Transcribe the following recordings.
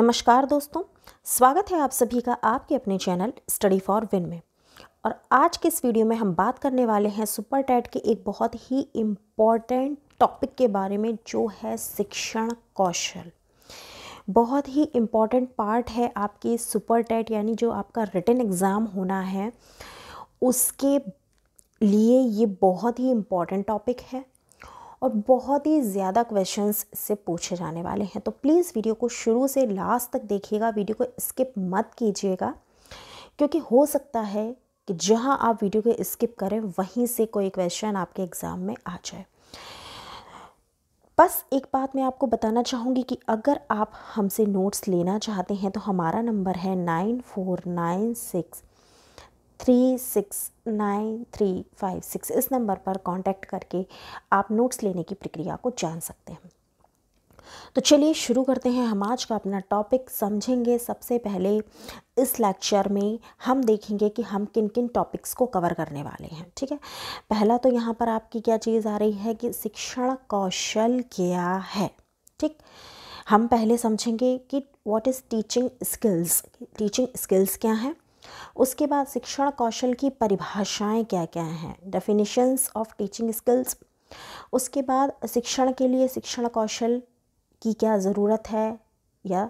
नमस्कार दोस्तों स्वागत है आप सभी का आपके अपने चैनल स्टडी फॉर विन में और आज के इस वीडियो में हम बात करने वाले हैं सुपर टैट के एक बहुत ही इम्पॉर्टेंट टॉपिक के बारे में जो है शिक्षण कौशल बहुत ही इम्पॉर्टेंट पार्ट है आपकी सुपर टैट यानी जो आपका रिटर्न एग्ज़ाम होना है उसके लिए ये बहुत ही इम्पॉर्टेंट टॉपिक है और बहुत ही ज़्यादा क्वेश्चंस से पूछे जाने वाले हैं तो प्लीज़ वीडियो को शुरू से लास्ट तक देखिएगा वीडियो को स्किप मत कीजिएगा क्योंकि हो सकता है कि जहाँ आप वीडियो को स्किप करें वहीं से कोई क्वेश्चन आपके एग्ज़ाम में आ जाए बस एक बात मैं आपको बताना चाहूँगी कि अगर आप हमसे नोट्स लेना चाहते हैं तो हमारा नंबर है nine four nine six three six nine three five six इस नंबर पर कांटेक्ट करके आप नोट्स लेने की प्रक्रिया को जान सकते हैं तो चलिए शुरू करते हैं हम आज का अपना टॉपिक समझेंगे सबसे पहले इस लेक्चर में हम देखेंगे कि हम किन किन टॉपिक्स को कवर करने वाले हैं ठीक है पहला तो यहाँ पर आपकी क्या चीज़ आ रही है कि शिक्षण कौशल क्या है ठीक हम पहले समझेंगे कि what is teaching skills teaching skills क्या हैं उसके बाद शिक्षण कौशल की परिभाषाएं क्या क्या हैं डेफिनेशंस ऑफ टीचिंग स्किल्स उसके बाद शिक्षण के लिए शिक्षण कौशल की क्या ज़रूरत है या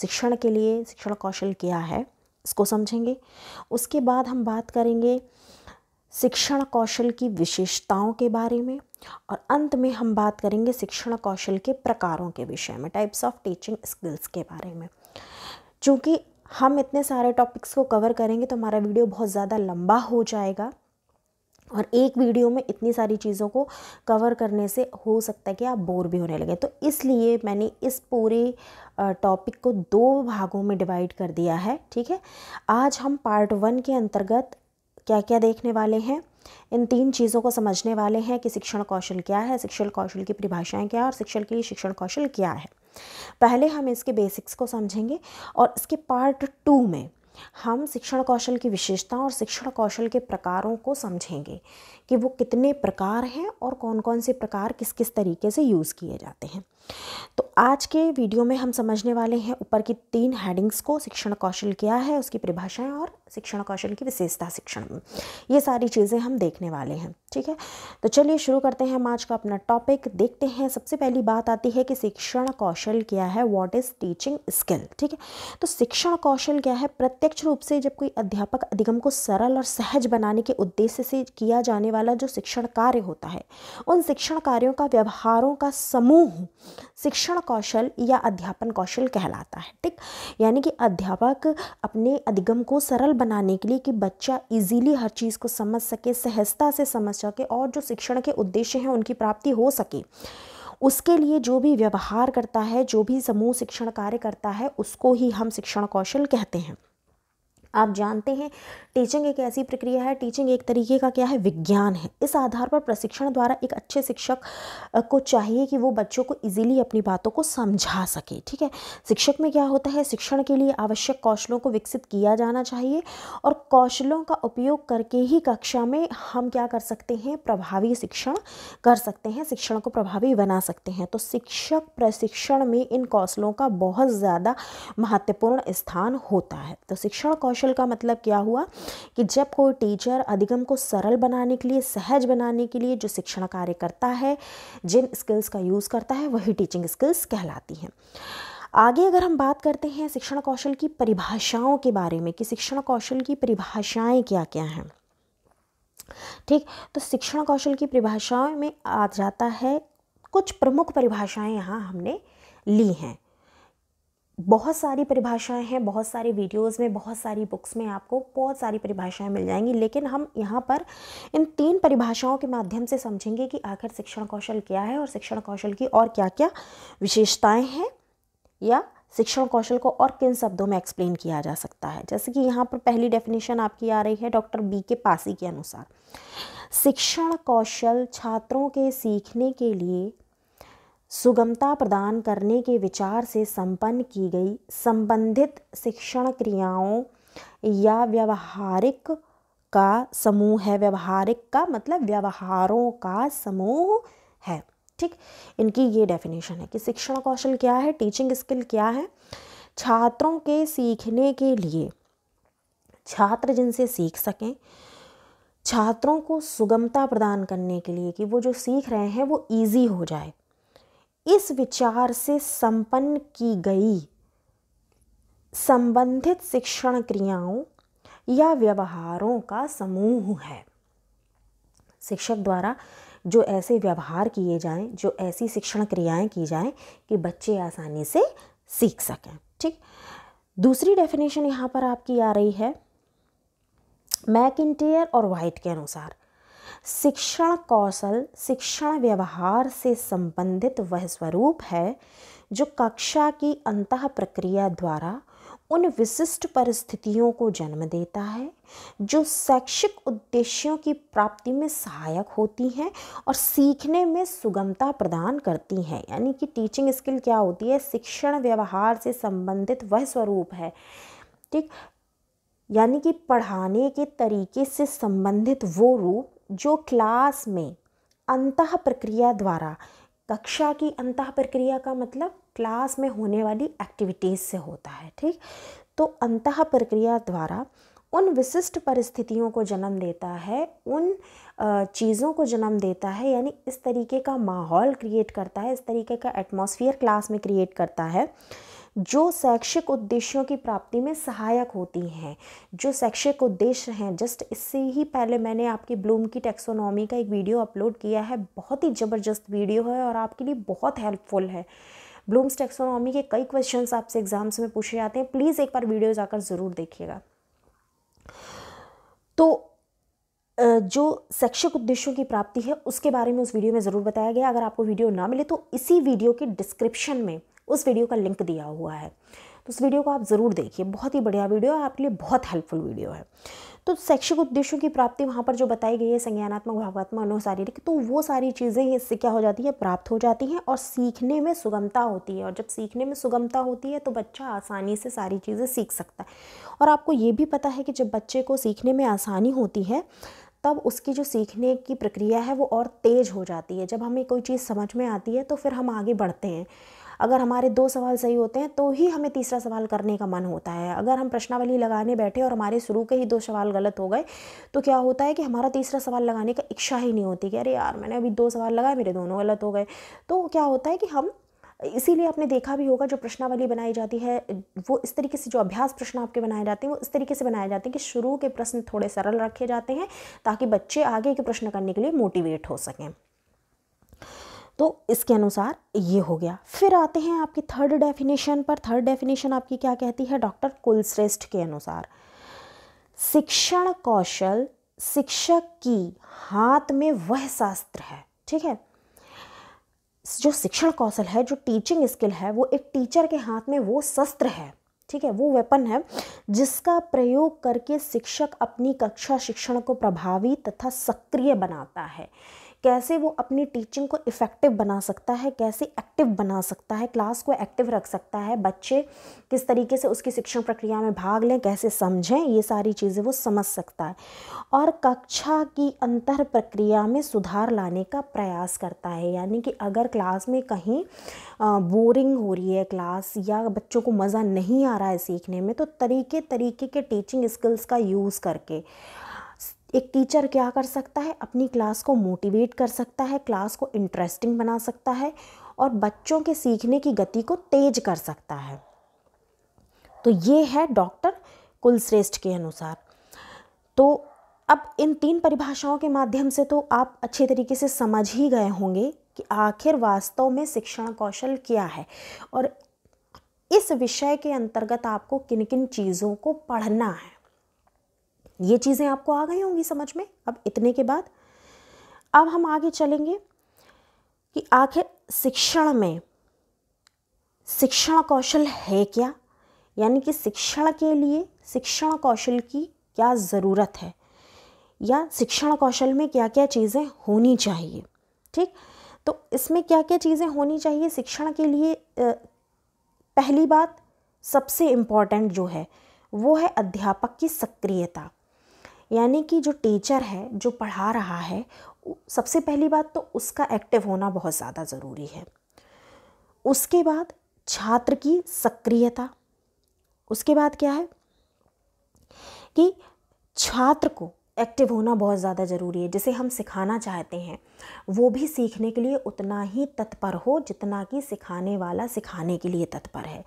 शिक्षण के लिए शिक्षण कौशल क्या है इसको समझेंगे उसके बाद हम बात करेंगे शिक्षण कौशल की विशेषताओं के बारे में और अंत में हम बात करेंगे शिक्षण कौशल के प्रकारों के विषय में टाइप्स ऑफ टीचिंग स्किल्स के बारे में चूँकि हम इतने सारे टॉपिक्स को कवर करेंगे तो हमारा वीडियो बहुत ज़्यादा लंबा हो जाएगा और एक वीडियो में इतनी सारी चीज़ों को कवर करने से हो सकता है कि आप बोर भी होने लगे तो इसलिए मैंने इस पूरे टॉपिक को दो भागों में डिवाइड कर दिया है ठीक है आज हम पार्ट वन के अंतर्गत क्या क्या देखने वाले हैं इन तीन चीज़ों को समझने वाले हैं कि शिक्षण कौशल क्या है शिक्षण कौशल की परिभाषाएं क्या है और शिक्षण के लिए शिक्षण कौशल क्या है पहले हम इसके बेसिक्स को समझेंगे और इसके पार्ट टू में हम शिक्षण कौशल की विशेषताओं और शिक्षण कौशल के प्रकारों को समझेंगे कि वो कितने प्रकार हैं और कौन कौन से प्रकार किस किस तरीके से यूज़ किए जाते हैं तो आज के वीडियो में हम समझने वाले हैं ऊपर की तीन हेडिंग्स को शिक्षण कौशल क्या है उसकी परिभाषाएं और शिक्षण कौशल की विशेषता शिक्षण में ये सारी चीज़ें हम देखने वाले हैं ठीक है तो चलिए शुरू करते हैं हम आज का अपना टॉपिक देखते हैं सबसे पहली बात आती है कि शिक्षण कौशल क्या है व्हाट इज़ टीचिंग स्किल ठीक है तो शिक्षण कौशल क्या है प्रत्यक्ष रूप से जब कोई अध्यापक अधिगम को सरल और सहज बनाने के उद्देश्य से किया जाने वाला जो शिक्षण कार्य होता है उन शिक्षण कार्यों का व्यवहारों का समूह शिक्षण कौशल या अध्यापन कौशल कहलाता है ठीक यानी कि अध्यापक अपने अधिगम को सरल बनाने के लिए कि बच्चा इजीली हर चीज़ को समझ सके सहजता से समझ सके और जो शिक्षण के उद्देश्य हैं उनकी प्राप्ति हो सके उसके लिए जो भी व्यवहार करता है जो भी समूह शिक्षण कार्य करता है उसको ही हम शिक्षण कौशल कहते हैं आप जानते हैं टीचिंग एक ऐसी प्रक्रिया है टीचिंग एक तरीके का क्या है विज्ञान है इस आधार पर प्रशिक्षण द्वारा एक अच्छे शिक्षक को चाहिए कि वो बच्चों को इजीली अपनी बातों को समझा सके ठीक है शिक्षक में क्या होता है शिक्षण के लिए आवश्यक कौशलों को विकसित किया जाना चाहिए और कौशलों का उपयोग करके ही कक्षा में हम क्या कर सकते हैं प्रभावी शिक्षण कर सकते हैं शिक्षण को प्रभावी बना सकते हैं तो शिक्षक प्रशिक्षण में इन कौशलों का बहुत ज़्यादा महत्वपूर्ण स्थान होता है तो शिक्षण कौशल कौशल का मतलब क्या हुआ कि जब कोई टीचर अधिगम को सरल बनाने के लिए सहज बनाने के लिए जो शिक्षण कार्य करता है जिन स्किल्स का यूज़ करता है वही टीचिंग स्किल्स कहलाती हैं आगे अगर हम बात करते हैं शिक्षण कौशल की परिभाषाओं के बारे में कि शिक्षण कौशल की परिभाषाएं क्या क्या हैं ठीक तो शिक्षण कौशल की परिभाषाओं में आ जाता है कुछ प्रमुख परिभाषाएं यहाँ हमने ली हैं बहुत सारी परिभाषाएं हैं बहुत सारे वीडियोस में बहुत सारी बुक्स में आपको बहुत सारी परिभाषाएं मिल जाएंगी लेकिन हम यहाँ पर इन तीन परिभाषाओं के माध्यम से समझेंगे कि आखिर शिक्षण कौशल क्या है और शिक्षण कौशल की और क्या क्या विशेषताएं हैं या शिक्षण कौशल को और किन शब्दों में एक्सप्लेन किया जा सकता है जैसे कि यहाँ पर पहली डेफिनेशन आपकी आ रही है डॉक्टर बी के पासी के अनुसार शिक्षण कौशल छात्रों के सीखने के लिए सुगमता प्रदान करने के विचार से संपन्न की गई संबंधित शिक्षण क्रियाओं या व्यवहारिक का समूह है व्यवहारिक का मतलब व्यवहारों का समूह है ठीक इनकी ये डेफिनेशन है कि शिक्षण कौशल क्या है टीचिंग स्किल क्या है छात्रों के सीखने के लिए छात्र जिनसे सीख सकें छात्रों को सुगमता प्रदान करने के लिए कि वो जो सीख रहे हैं वो ईजी हो जाए इस विचार से संपन्न की गई संबंधित शिक्षण क्रियाओं या व्यवहारों का समूह है शिक्षक द्वारा जो ऐसे व्यवहार किए जाएं जो ऐसी शिक्षण क्रियाएं की जाएं कि बच्चे आसानी से सीख सकें ठीक दूसरी डेफिनेशन यहाँ पर आपकी आ रही है मैकिंटेयर और वाइट के अनुसार शिक्षण कौशल शिक्षण व्यवहार से संबंधित वह स्वरूप है जो कक्षा की अंत प्रक्रिया द्वारा उन विशिष्ट परिस्थितियों को जन्म देता है जो शैक्षिक उद्देश्यों की प्राप्ति में सहायक होती हैं और सीखने में सुगमता प्रदान करती हैं यानी कि टीचिंग स्किल क्या होती है शिक्षण व्यवहार से संबंधित वह स्वरूप है ठीक यानी कि पढ़ाने के तरीके से संबंधित वो रूप जो क्लास में अंत प्रक्रिया द्वारा कक्षा की अंत प्रक्रिया का मतलब क्लास में होने वाली एक्टिविटीज़ से होता है ठीक तो अंत प्रक्रिया द्वारा उन विशिष्ट परिस्थितियों को जन्म देता है उन चीज़ों को जन्म देता है यानी इस तरीके का माहौल क्रिएट करता है इस तरीके का एटमॉस्फेयर क्लास में क्रिएट करता है जो शैक्षिक उद्देश्यों की प्राप्ति में सहायक होती हैं जो शैक्षिक उद्देश्य हैं जस्ट इससे ही पहले मैंने आपकी ब्लूम की टेक्सोनॉमी का एक वीडियो अपलोड किया है बहुत ही ज़बरदस्त वीडियो है और आपके लिए बहुत हेल्पफुल है ब्लूम्स टेक्सोनॉमी के कई क्वेश्चंस आपसे एग्ज़ाम्स में पूछे जाते हैं प्लीज़ एक बार वीडियो जाकर ज़रूर देखिएगा तो जो शैक्षिक उद्देश्यों की प्राप्ति है उसके बारे में उस वीडियो में ज़रूर बताया गया अगर आपको वीडियो ना मिले तो इसी वीडियो के डिस्क्रिप्शन में उस वीडियो का लिंक दिया हुआ है तो उस वीडियो को आप ज़रूर देखिए बहुत ही बढ़िया वीडियो है आपके लिए बहुत हेल्पफुल वीडियो है तो शैक्षिक उद्देश्यों की प्राप्ति वहाँ पर जो बताई गई है संज्ञानात्मक भावात्मक मनोशारीरिक तो वो सारी चीज़ें इससे क्या हो जाती है प्राप्त हो जाती हैं और सीखने में सुगमता होती है और जब सीखने में सुगमता होती है तो बच्चा आसानी से सारी चीज़ें सीख सकता है और आपको ये भी पता है कि जब बच्चे को सीखने में आसानी होती है तब उसकी जो सीखने की प्रक्रिया है वो और तेज़ हो जाती है जब हमें कोई चीज़ समझ में आती है तो फिर हम आगे बढ़ते हैं अगर हमारे दो सवाल सही होते हैं तो ही हमें तीसरा सवाल करने का मन होता है अगर हम प्रश्नावली लगाने बैठे और हमारे शुरू के ही दो सवाल गलत हो गए तो क्या होता है कि हमारा तीसरा सवाल लगाने का इच्छा ही नहीं होती कि अरे यार मैंने अभी दो सवाल लगाए मेरे दोनों गलत हो गए तो क्या होता है कि हम इसीलिए आपने देखा भी होगा जो प्रश्नावली बनाई जाती है वो इस तरीके से जो अभ्यास प्रश्न आपके बनाए जाते हैं वो इस तरीके से बनाए जाते हैं कि शुरू के प्रश्न थोड़े सरल रखे जाते हैं ताकि बच्चे आगे के प्रश्न करने के लिए मोटिवेट हो सकें तो इसके अनुसार ये हो गया फिर आते हैं आपकी थर्ड डेफिनेशन पर थर्ड डेफिनेशन आपकी क्या कहती है डॉक्टर कुलश्रेष्ठ के अनुसार शिक्षण कौशल शिक्षक की हाथ में वह शास्त्र है ठीक है जो शिक्षण कौशल है जो टीचिंग स्किल है वो एक टीचर के हाथ में वो शस्त्र है ठीक है वो वेपन है जिसका प्रयोग करके शिक्षक अपनी कक्षा शिक्षण को प्रभावी तथा सक्रिय बनाता है कैसे वो अपनी टीचिंग को इफ़ेक्टिव बना सकता है कैसे एक्टिव बना सकता है क्लास को एक्टिव रख सकता है बच्चे किस तरीके से उसकी शिक्षण प्रक्रिया में भाग लें कैसे समझें ये सारी चीज़ें वो समझ सकता है और कक्षा की अंतर प्रक्रिया में सुधार लाने का प्रयास करता है यानी कि अगर क्लास में कहीं बोरिंग हो रही है क्लास या बच्चों को मज़ा नहीं आ आ रहा है सीखने में तो तरीके तरीके के टीचिंग स्किल्स का यूज़ करके एक टीचर क्या कर सकता है अपनी क्लास को मोटिवेट कर सकता है क्लास को इंटरेस्टिंग बना सकता है और बच्चों के सीखने की गति को तेज कर सकता है तो ये है डॉक्टर कुलश्रेष्ठ के अनुसार तो अब इन तीन परिभाषाओं के माध्यम से तो आप अच्छे तरीके से समझ ही गए होंगे कि आखिर वास्तव में शिक्षण कौशल क्या है और इस विषय के अंतर्गत आपको किन किन चीज़ों को पढ़ना है ये चीज़ें आपको आ गई होंगी समझ में अब इतने के बाद अब हम आगे चलेंगे कि आखिर शिक्षण में शिक्षण कौशल है क्या यानी कि शिक्षण के लिए शिक्षण कौशल की क्या ज़रूरत है या शिक्षण कौशल में क्या क्या चीज़ें होनी चाहिए ठीक तो इसमें क्या क्या चीज़ें होनी चाहिए शिक्षण के लिए पहली बात सबसे इम्पॉर्टेंट जो है वो है अध्यापक की सक्रियता यानी कि जो टीचर है जो पढ़ा रहा है सबसे पहली बात तो उसका एक्टिव होना बहुत ज़्यादा ज़रूरी है उसके बाद छात्र की सक्रियता उसके बाद क्या है कि छात्र को एक्टिव होना बहुत ज़्यादा ज़रूरी है जिसे हम सिखाना चाहते हैं वो भी सीखने के लिए उतना ही तत्पर हो जितना कि सिखाने वाला सिखाने के लिए तत्पर है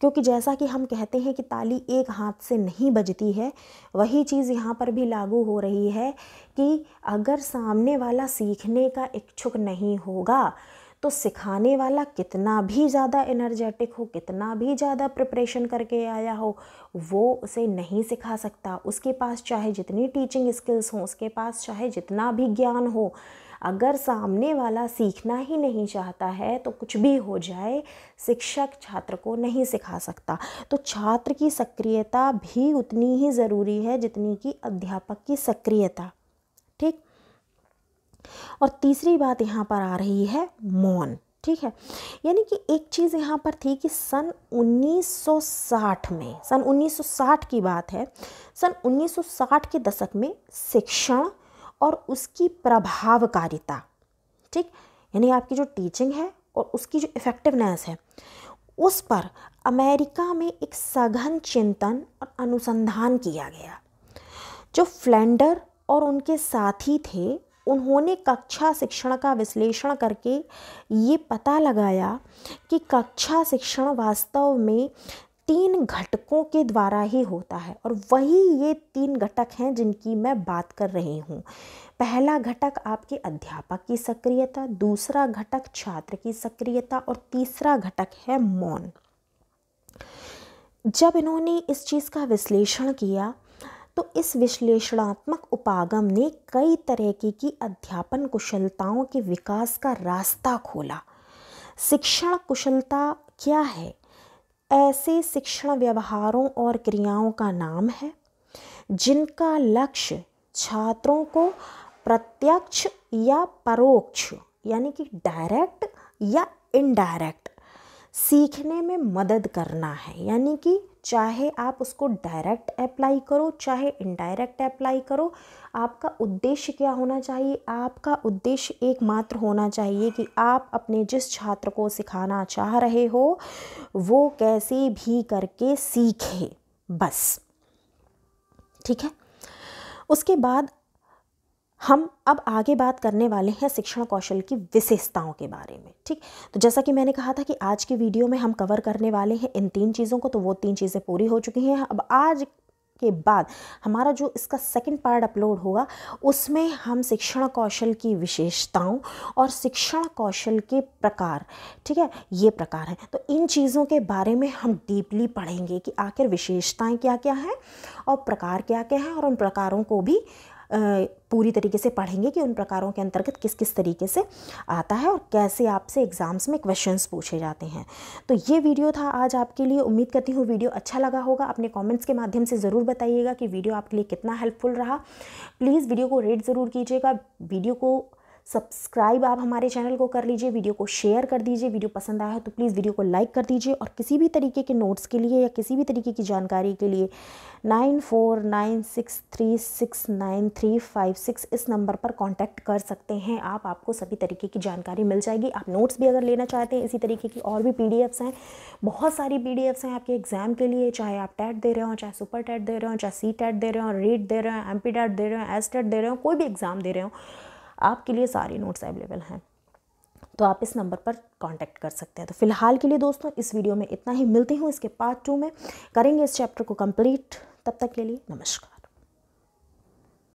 क्योंकि जैसा कि हम कहते हैं कि ताली एक हाथ से नहीं बजती है वही चीज़ यहाँ पर भी लागू हो रही है कि अगर सामने वाला सीखने का इच्छुक नहीं होगा तो सिखाने वाला कितना भी ज़्यादा एनर्जेटिक हो कितना भी ज़्यादा प्रिपरेशन करके आया हो वो उसे नहीं सिखा सकता उसके पास चाहे जितनी टीचिंग स्किल्स हों उसके पास चाहे जितना भी ज्ञान हो अगर सामने वाला सीखना ही नहीं चाहता है तो कुछ भी हो जाए शिक्षक छात्र को नहीं सिखा सकता तो छात्र की सक्रियता भी उतनी ही ज़रूरी है जितनी कि अध्यापक की सक्रियता ठीक और तीसरी बात यहाँ पर आ रही है मौन ठीक है यानी कि एक चीज़ यहाँ पर थी कि सन 1960 में सन 1960 की बात है सन 1960 के दशक में शिक्षण और उसकी प्रभावकारिता ठीक यानी आपकी जो टीचिंग है और उसकी जो इफ़ेक्टिवनेस है उस पर अमेरिका में एक सघन चिंतन और अनुसंधान किया गया जो फ्लैंडर और उनके साथी थे उन्होंने कक्षा शिक्षण का विश्लेषण करके ये पता लगाया कि कक्षा शिक्षण वास्तव में तीन घटकों के द्वारा ही होता है और वही ये तीन घटक हैं जिनकी मैं बात कर रही हूँ पहला घटक आपके अध्यापक की सक्रियता दूसरा घटक छात्र की सक्रियता और तीसरा घटक है मौन जब इन्होंने इस चीज़ का विश्लेषण किया तो इस विश्लेषणात्मक उपागम ने कई तरह की, की अध्यापन कुशलताओं के विकास का रास्ता खोला शिक्षण कुशलता क्या है ऐसे शिक्षण व्यवहारों और क्रियाओं का नाम है जिनका लक्ष्य छात्रों को प्रत्यक्ष या परोक्ष यानी कि डायरेक्ट या इनडायरेक्ट सीखने में मदद करना है यानी कि चाहे आप उसको डायरेक्ट अप्लाई करो चाहे इनडायरेक्ट अप्लाई करो आपका उद्देश्य क्या होना चाहिए आपका उद्देश्य एकमात्र होना चाहिए कि आप अपने जिस छात्र को सिखाना चाह रहे हो वो कैसे भी करके सीखे बस ठीक है उसके बाद हम अब आगे बात करने वाले हैं शिक्षण कौशल की विशेषताओं के बारे में ठीक तो जैसा कि मैंने कहा था कि आज की वीडियो में हम कवर करने वाले हैं इन तीन चीज़ों को तो वो तीन चीज़ें पूरी हो चुकी हैं अब आज के बाद हमारा जो इसका सेकंड पार्ट अपलोड होगा उसमें हम शिक्षण कौशल की विशेषताओं और शिक्षण कौशल के प्रकार ठीक है ये प्रकार हैं तो इन चीज़ों के बारे में हम डीपली पढ़ेंगे कि आखिर विशेषताएं क्या क्या हैं और प्रकार क्या क्या हैं और उन प्रकारों को भी पूरी तरीके से पढ़ेंगे कि उन प्रकारों के अंतर्गत किस किस तरीके से आता है और कैसे आपसे एग्ज़ाम्स में क्वेश्चंस पूछे जाते हैं तो ये वीडियो था आज आपके लिए उम्मीद करती हूँ वीडियो अच्छा लगा होगा अपने कमेंट्स के माध्यम से ज़रूर बताइएगा कि वीडियो आपके लिए कितना हेल्पफुल रहा प्लीज़ वीडियो को रेड ज़रूर कीजिएगा वीडियो को सब्सक्राइब आप हमारे चैनल को कर लीजिए वीडियो को शेयर कर दीजिए वीडियो पसंद आया है तो प्लीज़ वीडियो को लाइक कर दीजिए और किसी भी तरीके के नोट्स के लिए या किसी भी तरीके की जानकारी के लिए nine four nine six three six nine three five six इस नंबर पर कांटेक्ट कर सकते हैं आप आपको सभी तरीके की जानकारी मिल जाएगी आप नोट्स भी अगर लेना चाहते हैं इसी तरीके की और भी पी हैं बहुत सारी पी हैं आपके एग्ज़ाम के लिए चाहे आप टैट दे रहे हो चाहे सुपर टैट दे रहे हो चाहे सी टैट दे रहे हो रेट दे रहे हो एम पी टैट दे रहे हो एस टैट दे रहे हो कोई भी एग्ज़ाम दे रहे हो आपके लिए सारे नोट्स अवेलेबल हैं तो आप इस नंबर पर कांटेक्ट कर सकते हैं तो फिलहाल के लिए दोस्तों इस वीडियो में इतना ही मिलती हूँ इसके पार्ट टू में करेंगे इस चैप्टर को कंप्लीट तब तक के लिए नमस्कार